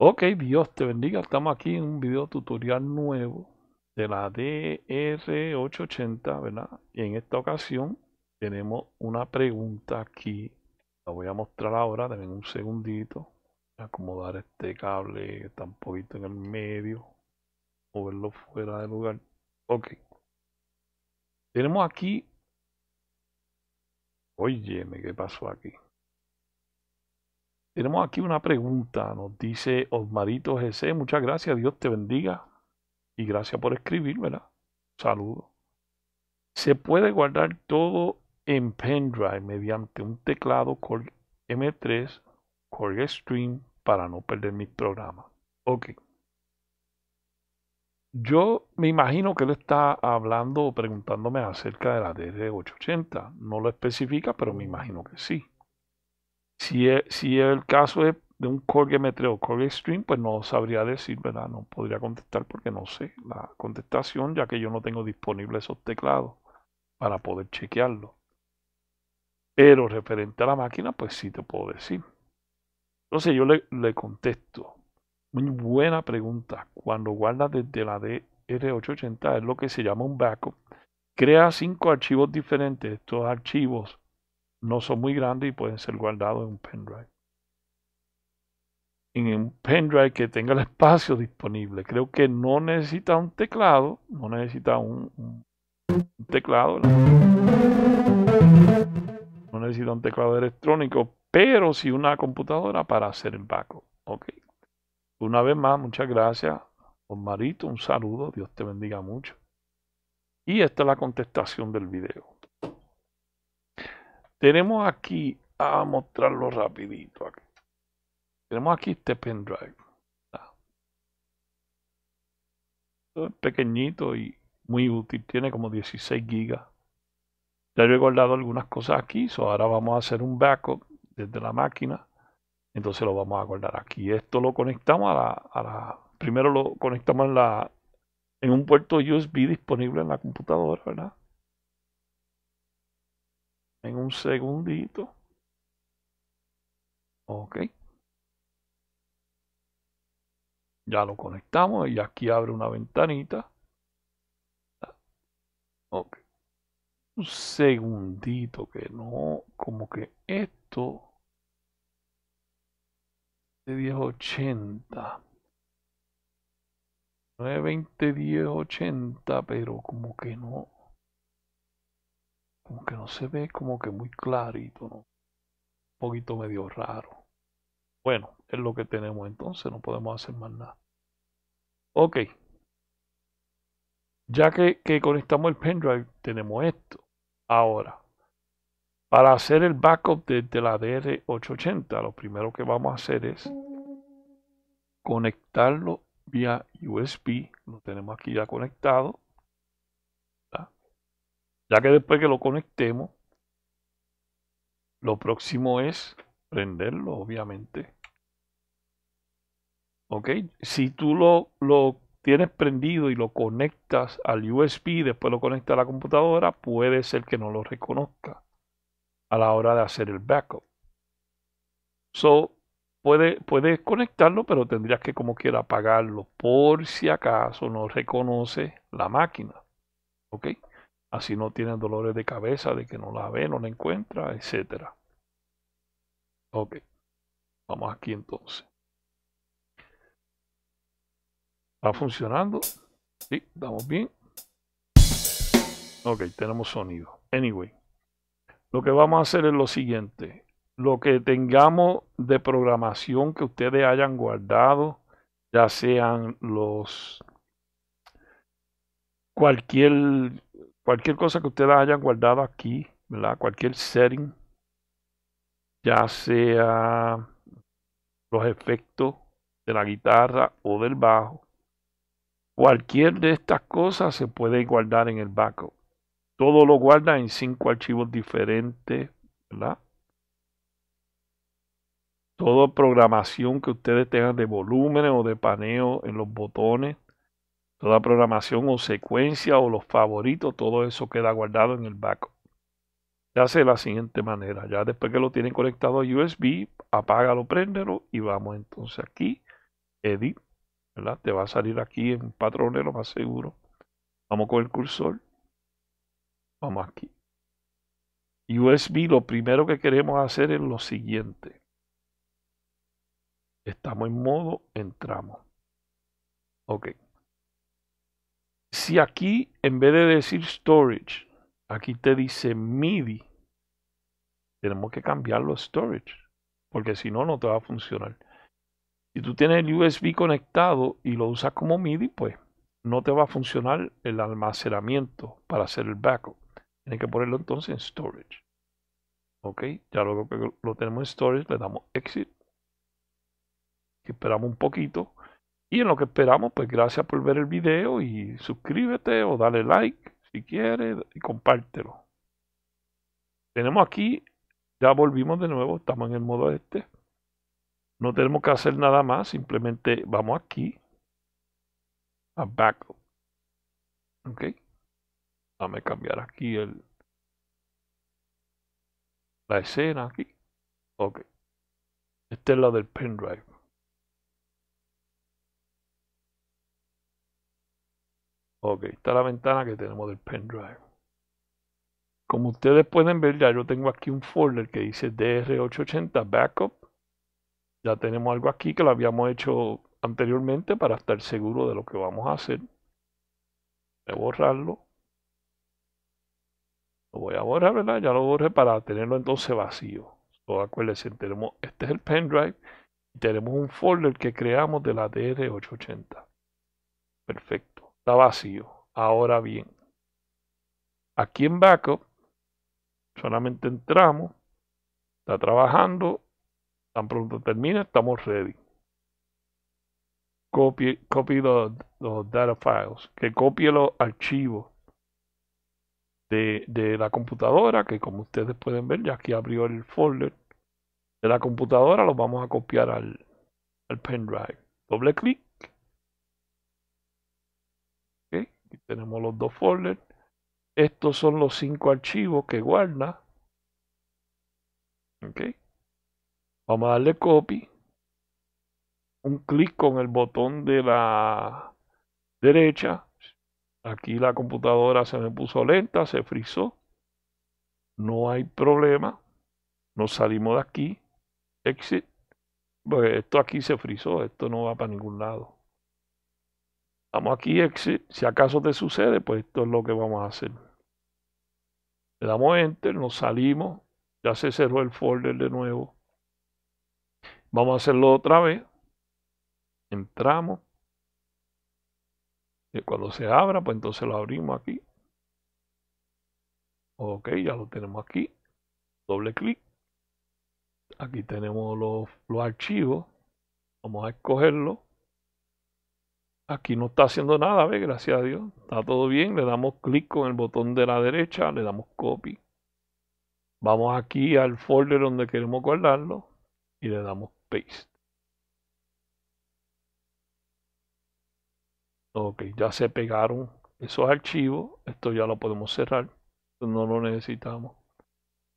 Ok, Dios te bendiga. Estamos aquí en un video tutorial nuevo de la DR880, ¿verdad? Y en esta ocasión tenemos una pregunta aquí. La voy a mostrar ahora, denme un segundito. a acomodar este cable que está un poquito en el medio. Moverlo fuera de lugar. Ok. Tenemos aquí... Óyeme, ¿qué pasó aquí? Tenemos aquí una pregunta, nos dice Osmarito GC, muchas gracias, Dios te bendiga y gracias por escribirme, ¿verdad? Saludos. Se puede guardar todo en pendrive mediante un teclado Core M3 Core Stream para no perder mis programas. Ok. Yo me imagino que él está hablando o preguntándome acerca de la DR880. No lo especifica, pero me imagino que sí. E, si, el caso es de un M3 o Core stream, pues no sabría decir, ¿verdad? No podría contestar porque no sé la contestación, ya que yo no tengo disponible esos teclados para poder chequearlo. Pero referente a la máquina, pues sí te puedo decir. Entonces yo le, le contesto. Muy buena pregunta. Cuando guardas desde la DR880 es lo que se llama un backup. Crea cinco archivos diferentes. Estos archivos no son muy grandes y pueden ser guardados en un pendrive. En un pendrive que tenga el espacio disponible. Creo que no necesita un teclado, no necesita un, teclado. No necesita un teclado electrónico, pero sí una computadora para hacer el backup. Ok. Una vez más, muchas gracias. marito un saludo. Dios te bendiga mucho. Y esta es la contestación del video. Tenemos aquí, a mostrarlo rapidito Tenemos aquí este pendrive. Ah. Esto es pequeñito y muy útil. Tiene como 16 gigas. Ya yo he guardado algunas cosas aquí. ahora vamos a hacer un backup desde la máquina. Entonces lo vamos a guardar aquí. Esto lo conectamos a la, primero lo conectamos la, en un puerto USB disponible en la computadora, ¿verdad? En un segundito. Ok. Ya lo conectamos y aquí abre una ventanita. Ok. Un segundito que no, como que esto de 1080. 920 80 pero como que no como que no se ve como que muy clarito, ¿no? Un poquito medio raro. Bueno, es lo que tenemos entonces, no podemos hacer más nada. Ok. Ya que, conectamos el pendrive, tenemos esto. Ahora, para hacer el backup de, de la DR880, lo primero que vamos a hacer es conectarlo vía USB. Lo tenemos aquí ya conectado. Ya que después que lo conectemos, lo próximo es prenderlo, obviamente. ¿Ok? Si tú lo, tienes prendido y lo conectas al USB y después lo conectas a la computadora, puede ser que no lo reconozca a la hora de hacer el backup. So, puedes conectarlo, pero tendrías que como quiera apagarlo por si acaso no reconoce la máquina. ¿Ok? Así no tienen dolores de cabeza de que no la ve, no la encuentra, etcétera. Ok, vamos aquí entonces. ¿Está funcionando? Sí, estamos bien. Ok, tenemos sonido. Anyway, lo que vamos a hacer es lo siguiente. Lo que tengamos de programación que ustedes hayan guardado, ya sean los cualquier Cualquier cosa que ustedes hayan guardado aquí, ¿verdad? Cualquier setting, ya sea los efectos de la guitarra o del bajo, cualquier de estas cosas se puede guardar en el backup. Todo lo guarda en cinco archivos diferentes, ¿verdad? Toda programación que ustedes tengan de volúmenes o de paneo en los botones, Toda programación o secuencia o los favoritos, todo eso queda guardado en el backup. Se hace de la siguiente manera. Ya después que lo tienen conectado a USB, apágalo, préndelo y vamos entonces aquí. Edit. Te va a salir aquí en patronero más seguro. Vamos con el cursor. Vamos aquí. USB, lo primero que queremos hacer es lo siguiente. Estamos en modo, entramos. Ok. Si aquí, en vez de decir storage, aquí te dice MIDI, tenemos que cambiarlo a storage, porque si no, no te va a funcionar. Si tú tienes el USB conectado y lo usas como MIDI, pues no te va a funcionar el almacenamiento para hacer el backup. Tienes que ponerlo entonces en storage. Ok, ya luego que lo tenemos en storage, le damos exit. Esperamos un poquito y en lo que esperamos, pues gracias por ver el video y suscríbete o dale like si quieres y compártelo. Tenemos aquí, ya volvimos de nuevo, estamos en el modo este. No tenemos que hacer nada más, simplemente vamos aquí a Backup. Ok. Dame cambiar aquí el la escena aquí. Ok. Este es la del pendrive. Ok, está la ventana que tenemos del pendrive. Como ustedes pueden ver, ya yo tengo aquí un folder que dice DR880 Backup. Ya tenemos algo aquí que lo habíamos hecho anteriormente para estar seguro de lo que vamos a hacer. Voy a borrarlo. Lo voy a borrar, ¿verdad? Ya lo borré para tenerlo entonces vacío. So, acuérdense, tenemos, este es el pendrive. Y tenemos un folder que creamos de la DR880. Perfecto vacío. Ahora bien, aquí en backup solamente entramos, está trabajando, tan pronto termina, estamos ready. Copie, copy los, data files, que copie los archivos de, la computadora, que como ustedes pueden ver, ya aquí abrió el folder de la computadora, lo vamos a copiar al, al pendrive. Doble clic Aquí tenemos los dos folders. Estos son los cinco archivos que guarda. Okay. Vamos a darle copy. Un clic con el botón de la derecha. Aquí la computadora se me puso lenta, se frizó. No hay problema. Nos salimos de aquí. Exit. Pues esto aquí se frizó, esto no va para ningún lado. Vamos aquí, exit. Eh, si acaso te sucede, pues esto es lo que vamos a hacer. Le damos enter, nos salimos. Ya se cerró el folder de nuevo. Vamos a hacerlo otra vez. Entramos. Y cuando se abra, pues entonces lo abrimos aquí. Ok, ya lo tenemos aquí. Doble clic. Aquí tenemos los, los archivos. Vamos a escogerlo. Aquí no está haciendo nada, ve, gracias a Dios. Está todo bien. Le damos clic con el botón de la derecha, le damos copy. Vamos aquí al folder donde queremos guardarlo y le damos paste. Ok, ya se pegaron esos archivos. Esto ya lo podemos cerrar. No lo necesitamos.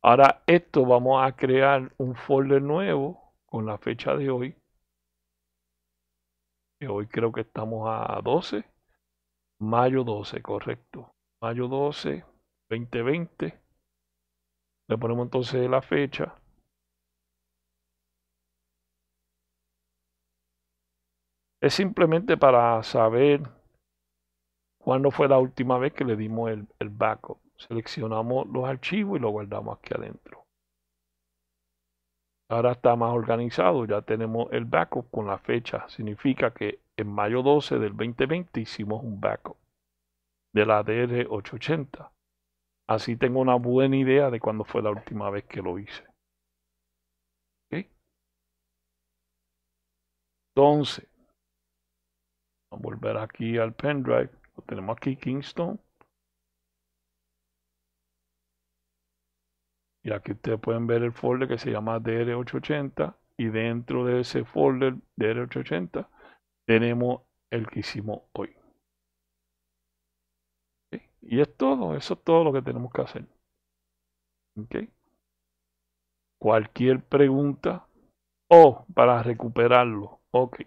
Ahora esto vamos a crear un folder nuevo con la fecha de hoy hoy creo que estamos a 12, mayo 12, correcto. Mayo 12, 2020. Le ponemos entonces la fecha. Es simplemente para saber cuándo fue la última vez que le dimos el, el backup. Seleccionamos los archivos y lo guardamos aquí adentro. Ahora está más organizado, ya tenemos el backup con la fecha. Significa que en mayo 12 del 2020 hicimos un backup de la DR880. Así tengo una buena idea de cuándo fue la última vez que lo hice. Entonces, vamos a volver aquí al pendrive. Lo tenemos aquí, Kingston. Y aquí ustedes pueden ver el folder que se llama DR880 y dentro de ese folder DR880 tenemos el que hicimos hoy. Y es todo, eso es todo lo que tenemos que hacer. ¿Okay? Cualquier pregunta o oh, para recuperarlo. Ok.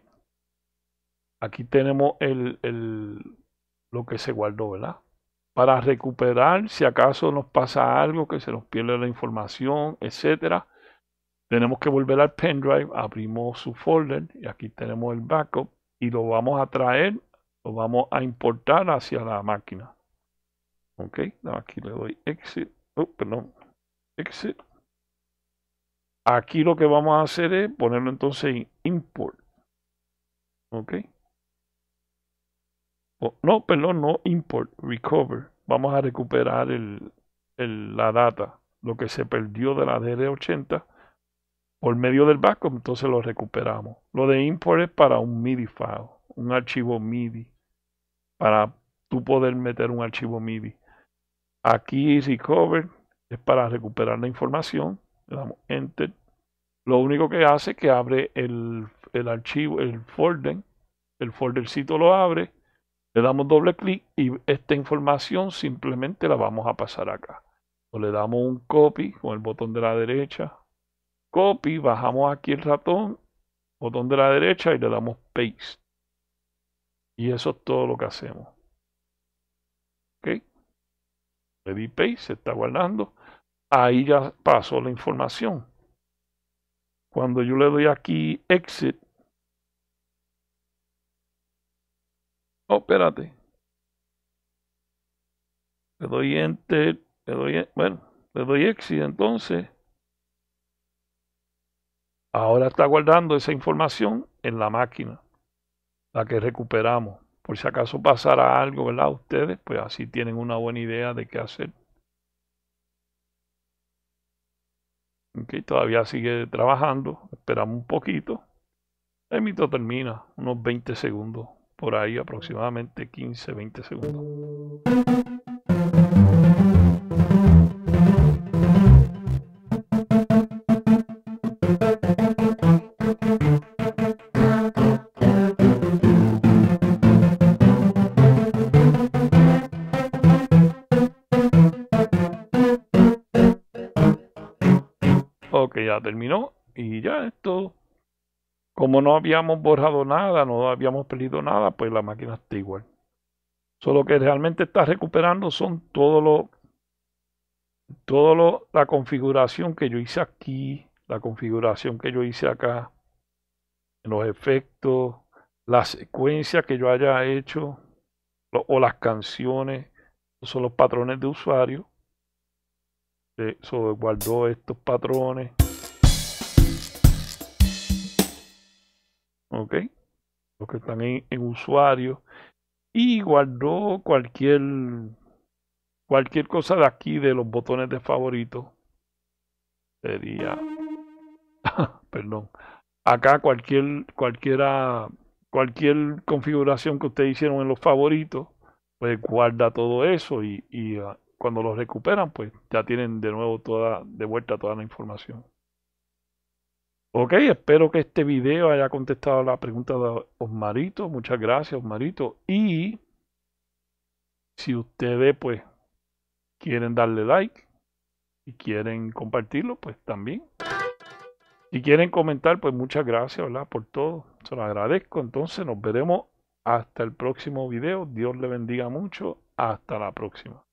Aquí tenemos el, lo que se guardó, ¿verdad? para recuperar si acaso nos pasa algo, que se nos pierde la información, etcétera. Tenemos que volver al pendrive, abrimos su folder y aquí tenemos el backup y lo vamos a traer, lo vamos a importar hacia la máquina. Ok, aquí le doy exit, oh, perdón, exit. Aquí lo que vamos a hacer es ponerlo entonces en import. Ok, no, perdón, no import, recover. Vamos a recuperar la data, lo que se perdió de la DR80 por medio del backup, entonces lo recuperamos. Lo de import es para un MIDI file, un archivo MIDI, para tú poder meter un archivo MIDI. Aquí recover es para recuperar la información. Le damos enter. Lo único que hace es que abre el, el archivo, el folder, el foldercito lo abre le damos doble clic y esta información simplemente la vamos a pasar acá. O le damos un copy con el botón de la derecha. Copy, bajamos aquí el ratón, botón de la derecha y le damos paste. Y eso es todo lo que hacemos. ¿Ok? Le di paste, se está guardando. Ahí ya pasó la información. Cuando yo le doy aquí exit, Oh, espérate. Le doy enter, le doy, bueno, le doy exit entonces. Ahora está guardando esa información en la máquina, la que recuperamos. Por si acaso pasara algo, ¿verdad? Ustedes, pues así tienen una buena idea de qué hacer. ok todavía sigue trabajando. Esperamos un poquito. El mito termina, unos 20 segundos por ahí aproximadamente 15-20 segundos. Ok, ya terminó y ya esto como no habíamos borrado nada, no habíamos perdido nada, pues la máquina está igual. Solo que realmente está recuperando son todos los todo lo, la configuración que yo hice aquí, la configuración que yo hice acá, los efectos, las secuencias que yo haya hecho o las canciones, son los patrones de usuario. Eh, sobre guardó estos patrones. ¿ok? Los que están en, usuario. Y guardó cualquier, cualquier cosa de aquí, de los botones de favorito. Sería, perdón, acá cualquier, cualquiera, cualquier configuración que ustedes hicieron en los favoritos, pues guarda todo eso y, ah, cuando los recuperan, pues ya tienen de nuevo toda, de vuelta toda la información. Ok, espero que este video haya contestado la pregunta de Osmarito. Muchas gracias, Osmarito. Y si ustedes, pues, quieren darle like y quieren compartirlo, pues también. Si quieren comentar, pues muchas gracias, ¿verdad? Por todo. Se lo agradezco. Entonces nos veremos hasta el próximo video. Dios le bendiga mucho. Hasta la próxima.